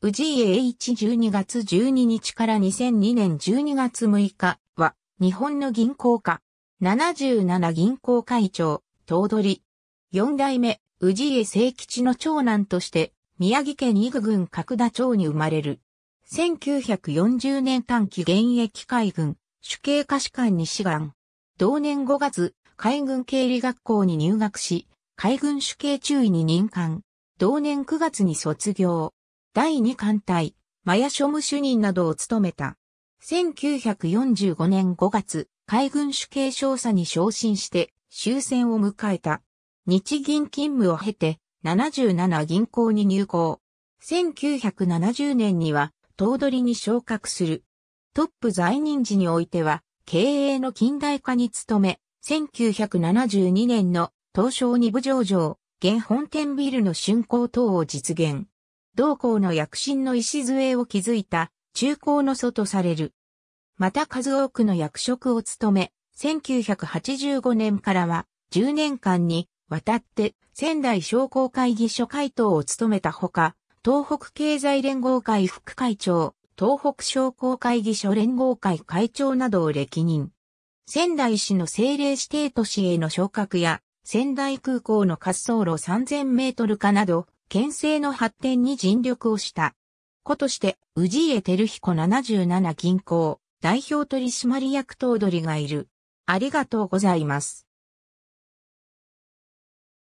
宇治家 H12 月12日から2002年12月6日は、日本の銀行家、77銀行会長、頭取。四代目、宇治家聖吉の長男として、宮城県伊久郡角田町に生まれる。1940年短期現役海軍、主計可視官に志願。同年5月、海軍経理学校に入学し、海軍主計中尉に任官。同年9月に卒業。第2艦隊、マヤ庶務主任などを務めた。1945年5月、海軍主計少佐に昇進して終戦を迎えた。日銀勤務を経て、77銀行に入行。1970年には、頭取に昇格する。トップ在任時においては、経営の近代化に努め、1972年の東証2部上場、現本店ビルの竣工等を実現。同校の躍進の礎を築いた中高の祖とされる。また数多くの役職を務め、1985年からは10年間にわたって仙台商工会議所会頭を務めたほか、東北経済連合会副会長、東北商工会議所連合会会長などを歴任。仙台市の政令指定都市への昇格や、仙台空港の滑走路3000メートル化など、県政の発展に尽力をした。子として、氏家照彦77銀行、代表取締役頭取がいる。ありがとうございます。